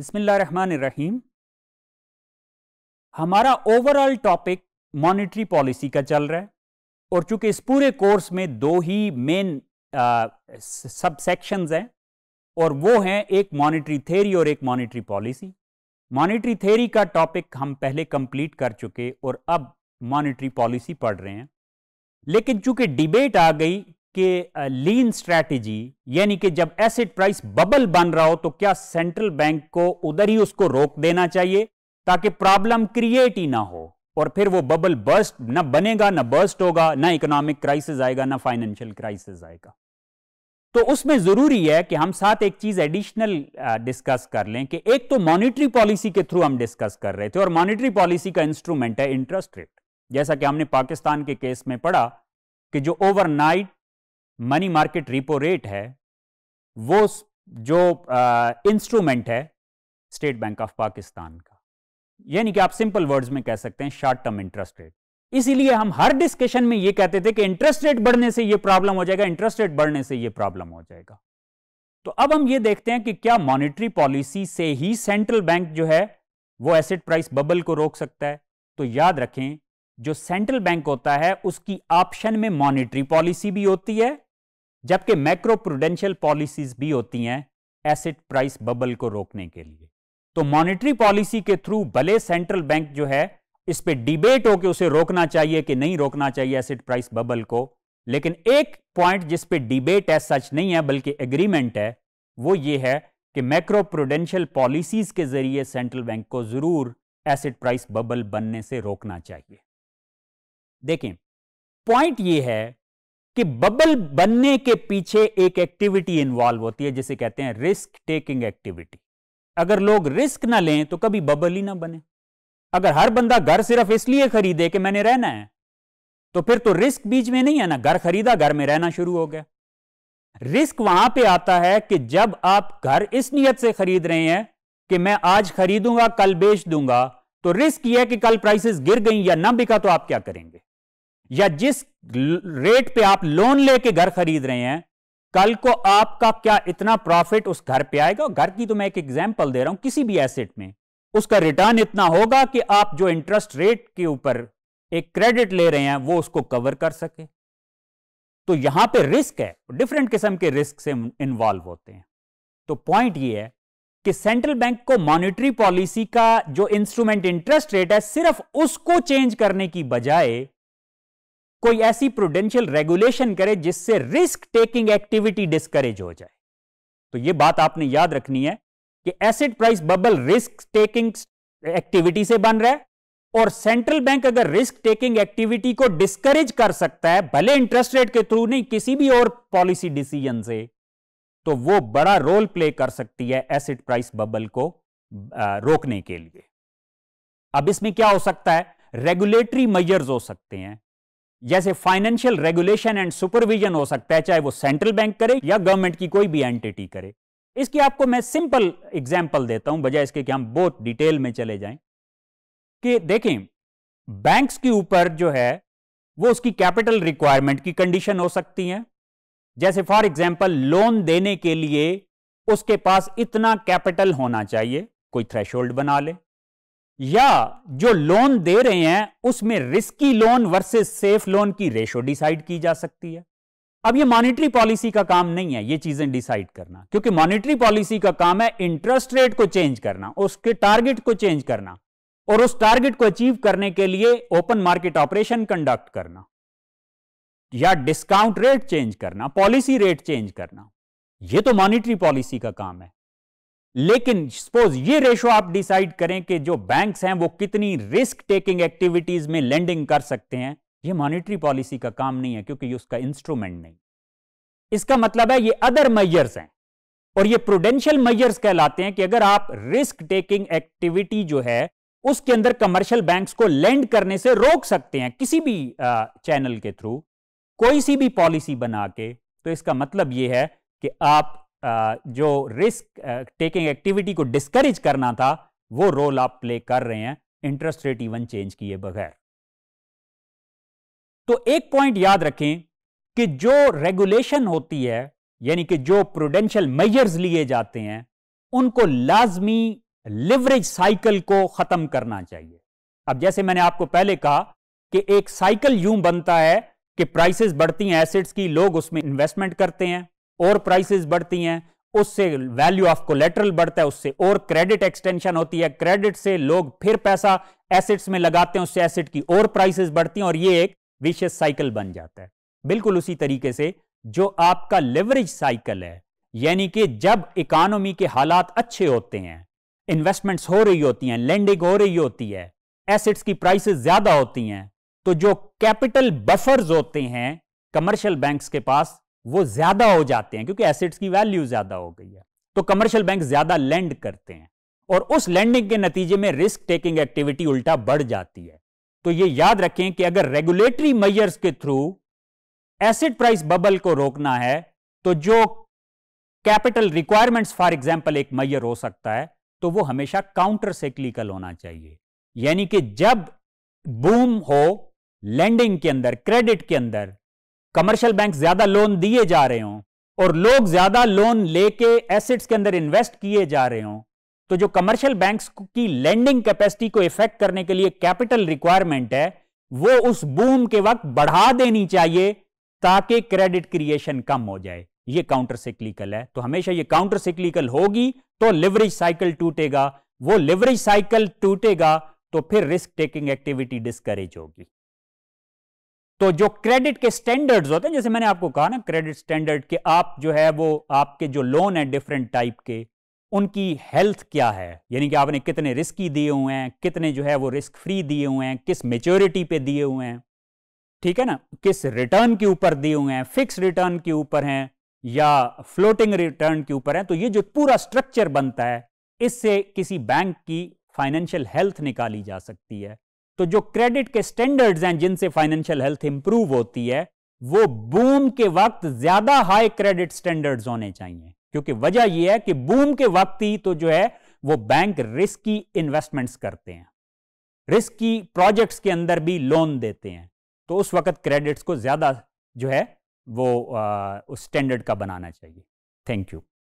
रहीम हमारा overall topic monetary policy का चल रहा है और चूंकि इस पूरे कोर्स में दो ही मेन सब सेक्शंस हैं और वो हैं एक मॉनेटरी थेरी और एक मॉनेटरी पॉलिसी मॉनेटरी थेरी का टॉपिक हम पहले कंप्लीट कर चुके और अब मॉनेटरी पॉलिसी पढ़ रहे हैं लेकिन चूंकि डिबेट आ गई के लीन स्ट्रैटेजी यानी कि जब एसेट प्राइस बबल बन रहा हो तो क्या सेंट्रल बैंक को उधर ही उसको रोक देना चाहिए ताकि प्रॉब्लम क्रिएट ही ना हो और फिर वो बबल बर्स्ट ना बनेगा ना बर्स्ट होगा ना इकोनॉमिक क्राइसिस आएगा ना फाइनेंशियल क्राइसिस आएगा तो उसमें जरूरी है कि हम साथ एक चीज एडिशनल डिस्कस कर लें कि एक तो मॉनिटरी पॉलिसी के थ्रू हम डिस्कस कर रहे थे और मॉनिटरी पॉलिसी का इंस्ट्रूमेंट है इंटरेस्ट रेट जैसा कि हमने पाकिस्तान के केस में पढ़ा कि जो overnight money market repo rate है वो जो इंस्ट्रूमेंट है स्टेट बैंक ऑफ पाकिस्तान का यानी कि आप सिंपल वर्ड्स में कह सकते हैं शॉर्ट टर्म इंटरेस्ट रेट इसीलिए हम हर डिस्कशन में ये कहते थे कि इंटरेस्ट रेट बढ़ने से ये प्रॉब्लम हो जाएगा इंटरेस्ट रेट बढ़ने से ये प्रॉब्लम हो जाएगा तो अब हम ये देखते हैं कि क्या मॉनेटरी पॉलिसी से ही सेंट्रल बैंक जो है वो एसेट प्राइस बबल को रोक सकता है तो याद रखें जो सेंट्रल बैंक होता है उसकी ऑप्शन में मॉनेटरी पॉलिसी भी होती है जबकि मैक्रो प्रोडेंशियल पॉलिसीज भी होती हैं एसेट प्राइस बबल को रोकने के लिए तो मॉनेटरी पॉलिसी के थ्रू भले सेंट्रल बैंक जो है इस पर डिबेट हो के उसे रोकना चाहिए कि नहीं रोकना चाहिए एसेट प्राइस बबल को लेकिन एक पॉइंट जिस पे डिबेट है सच नहीं है बल्कि एग्रीमेंट है वो ये है कि मैक्रो प्रोडेंशियल पॉलिसीज के जरिए सेंट्रल बैंक को जरूर एसेट प्राइस बबल बनने से रोकना चाहिए देखें पॉइंट ये है कि बबल बनने के पीछे एक एक्टिविटी इन्वॉल्व होती है जिसे कहते हैं रिस्क टेकिंग एक्टिविटी अगर लोग रिस्क ना लें तो कभी बबल ही ना बने अगर हर बंदा घर सिर्फ इसलिए खरीदे कि मैंने रहना है तो फिर तो रिस्क बीच में नहीं है ना घर खरीदा घर में रहना शुरू हो गया रिस्क वहां पे आता है कि जब आप घर इस नियत से खरीद रहे हैं कि मैं आज खरीदूंगा कल बेच दूंगा तो रिस्क यह कि कल प्राइसेस गिर गई या ना बिका तो आप क्या करेंगे या जिस रेट पे आप लोन लेके घर खरीद रहे हैं कल को आपका क्या इतना प्रॉफिट उस घर पे आएगा घर की तो मैं एक एग्जांपल दे रहा हूं किसी भी एसेट में उसका रिटर्न इतना होगा कि आप जो इंटरेस्ट रेट के ऊपर एक क्रेडिट ले रहे हैं वो उसको कवर कर सके तो यहां पे रिस्क है डिफरेंट किस्म के रिस्क से इन्वॉल्व होते हैं तो पॉइंट ये है कि सेंट्रल बैंक को मॉनिटरी पॉलिसी का जो इंस्ट्रूमेंट इंटरेस्ट रेट है सिर्फ उसको चेंज करने की बजाय कोई ऐसी प्रोडेंशियल रेगुलेशन करे जिससे रिस्क टेकिंग एक्टिविटी डिस्करेज हो जाए तो यह बात आपने याद रखनी है कि asset price bubble risk taking activity से बन रहा है और सेंट्रल बैंक अगर रिस्क टेकिंग एक्टिविटी को डिस्करेज कर सकता है भले इंटरेस्ट रेट के थ्रू नहीं किसी भी और पॉलिसी डिसीजन से तो वो बड़ा रोल प्ले कर सकती है एसिड प्राइस बबल को रोकने के लिए अब इसमें क्या हो सकता है रेगुलेटरी मेजर्स हो सकते हैं जैसे फाइनेंशियल रेगुलेशन एंड सुपरविजन हो सकता है चाहे वो सेंट्रल बैंक करे या गवर्नमेंट की कोई भी एंटिटी करे इसकी आपको मैं सिंपल एग्जाम्पल देता हूं बजाय इसके कि हम बहुत डिटेल में चले जाएं कि देखें बैंक्स के ऊपर जो है वो उसकी कैपिटल रिक्वायरमेंट की कंडीशन हो सकती है जैसे फॉर एग्जाम्पल लोन देने के लिए उसके पास इतना कैपिटल होना चाहिए कोई थ्रेशोल्ड बना ले या जो लोन दे रहे हैं उसमें risky loan versus safe loan की रेशो डिसाइड की जा सकती है अब ये मॉनेटरी पॉलिसी का काम नहीं है ये चीजें डिसाइड करना क्योंकि मॉनेटरी पॉलिसी का काम है इंटरेस्ट रेट को चेंज करना उसके टारगेट को चेंज करना और उस टारगेट को अचीव करने के लिए ओपन मार्केट ऑपरेशन कंडक्ट करना या डिस्काउंट रेट चेंज करना पॉलिसी रेट चेंज करना यह तो मॉनिटरी पॉलिसी का काम है लेकिन सपोज ये रेशो आप डिसाइड करें कि जो बैंक्स हैं वो कितनी रिस्क टेकिंग एक्टिविटीज में लेंडिंग कर सकते हैं ये मॉनेटरी पॉलिसी का काम नहीं है क्योंकि ये उसका इंस्ट्रूमेंट नहीं इसका मतलब है ये अदर मैयर्स हैं और ये प्रोडेंशियल मैयर्स कहलाते हैं कि अगर आप रिस्क टेकिंग एक्टिविटी जो है उसके अंदर कमर्शियल बैंक्स को लैंड करने से रोक सकते हैं किसी भी चैनल के थ्रू कोई सी भी पॉलिसी बना के तो इसका मतलब यह है कि आप जो रिस्क टेकिंग एक्टिविटी को डिस्करेज करना था वो रोल आप प्ले कर रहे हैं इंटरेस्ट रेट इवन चेंज किए बगैर तो एक पॉइंट याद रखें कि जो रेगुलेशन होती है यानी कि जो प्रोडेंशियल मेजर्स लिए जाते हैं उनको लाजमी लिवरेज साइकिल को खत्म करना चाहिए अब जैसे मैंने आपको पहले कहा कि एक साइकिल यूं बनता है कि प्राइसेस बढ़ती हैं एसेट्स की लोग उसमें इन्वेस्टमेंट करते हैं और प्राइसेस बढ़ती हैं उससे वैल्यू ऑफ कोलेटरल बढ़ता है उससे और क्रेडिट एक्सटेंशन होती है क्रेडिट से लोग फिर पैसा एसेट्स में लगाते हैं उससे एसेट की और प्राइसेस बढ़ती हैं और ये एक विशेष साइकिल बन जाता है बिल्कुल उसी तरीके से जो आपका लेवरेज साइकिल है यानी कि जब इकोनॉमी के हालात अच्छे होते हैं इन्वेस्टमेंट्स हो रही होती हैं लैंडिंग हो रही होती है एसेट्स की प्राइसेस ज्यादा होती हैं तो जो कैपिटल बफर्स होते हैं कमर्शियल बैंक्स के पास वो ज्यादा हो जाते हैं क्योंकि एसेट्स की वैल्यू ज्यादा हो गई है तो कमर्शियल बैंक ज्यादा लैंड करते हैं और उस लैंडिंग के नतीजे में रिस्क टेकिंग एक्टिविटी उल्टा बढ़ जाती है तो ये याद रखें कि अगर रेगुलेटरी मेजर्स के थ्रू एसेट प्राइस बबल को रोकना है तो जो कैपिटल रिक्वायरमेंट्स फॉर एग्जाम्पल एक मैयर हो सकता है तो वो हमेशा काउंटर सेक्लिकल होना चाहिए यानी कि जब बूम हो लैंडिंग के अंदर क्रेडिट के अंदर कमर्शियल बैंक ज्यादा लोन दिए जा रहे हों और लोग ज्यादा लोन लेके एसेट्स के अंदर इन्वेस्ट किए जा रहे हों तो जो कमर्शियल बैंक्स की लैंडिंग कैपेसिटी को इफेक्ट करने के लिए कैपिटल रिक्वायरमेंट है वो उस बूम के वक्त बढ़ा देनी चाहिए ताकि क्रेडिट क्रिएशन कम हो जाए ये काउंटर सिक्लिकल है तो हमेशा ये काउंटर सिक्लिकल होगी तो लिवरेज साइकिल टूटेगा वो लिवरेज साइकिल टूटेगा तो फिर रिस्क टेकिंग एक्टिविटी डिस्करेज होगी तो जो क्रेडिट के स्टैंडर्ड्स होते हैं जैसे मैंने आपको कहा ना क्रेडिट स्टैंडर्ड के आप जो है वो आपके जो लोन है डिफरेंट टाइप के उनकी हेल्थ क्या है यानी कि आपने कितने रिस्की दिए हुए हैं कितने जो है वो रिस्क फ्री दिए हुए हैं किस मेच्योरिटी पे दिए हुए हैं ठीक है ना किस रिटर्न के ऊपर दिए हुए हैं फिक्स रिटर्न के ऊपर हैं या फ्लोटिंग रिटर्न के ऊपर हैं तो ये जो पूरा स्ट्रक्चर बनता है इससे किसी बैंक की फाइनेंशियल हेल्थ निकाली जा सकती है तो जो क्रेडिट के स्टैंडर्ड्स हैं जिनसे फाइनेंशियल हेल्थ इंप्रूव होती है वो बूम के वक्त ज्यादा हाई क्रेडिट स्टैंडर्ड्स होने चाहिए क्योंकि वजह यह है कि बूम के वक्त ही तो जो है वो बैंक रिस्की इन्वेस्टमेंट्स करते हैं रिस्की प्रोजेक्ट्स के अंदर भी लोन देते हैं तो उस वक्त क्रेडिट्स को ज्यादा जो है वो आ, उस स्टैंडर्ड का बनाना चाहिए थैंक यू